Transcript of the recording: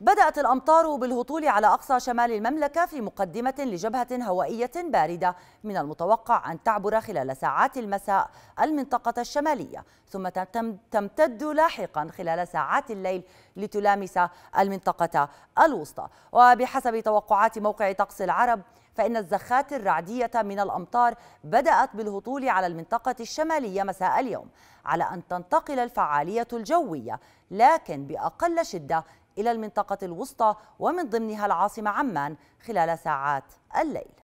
بدأت الأمطار بالهطول على أقصى شمال المملكة في مقدمة لجبهة هوائية باردة من المتوقع أن تعبر خلال ساعات المساء المنطقة الشمالية ثم تمتد لاحقا خلال ساعات الليل لتلامس المنطقة الوسطى وبحسب توقعات موقع طقس العرب فإن الزخات الرعدية من الأمطار بدأت بالهطول على المنطقة الشمالية مساء اليوم على أن تنتقل الفعالية الجوية لكن بأقل شدة إلى المنطقة الوسطى ومن ضمنها العاصمة عمان خلال ساعات الليل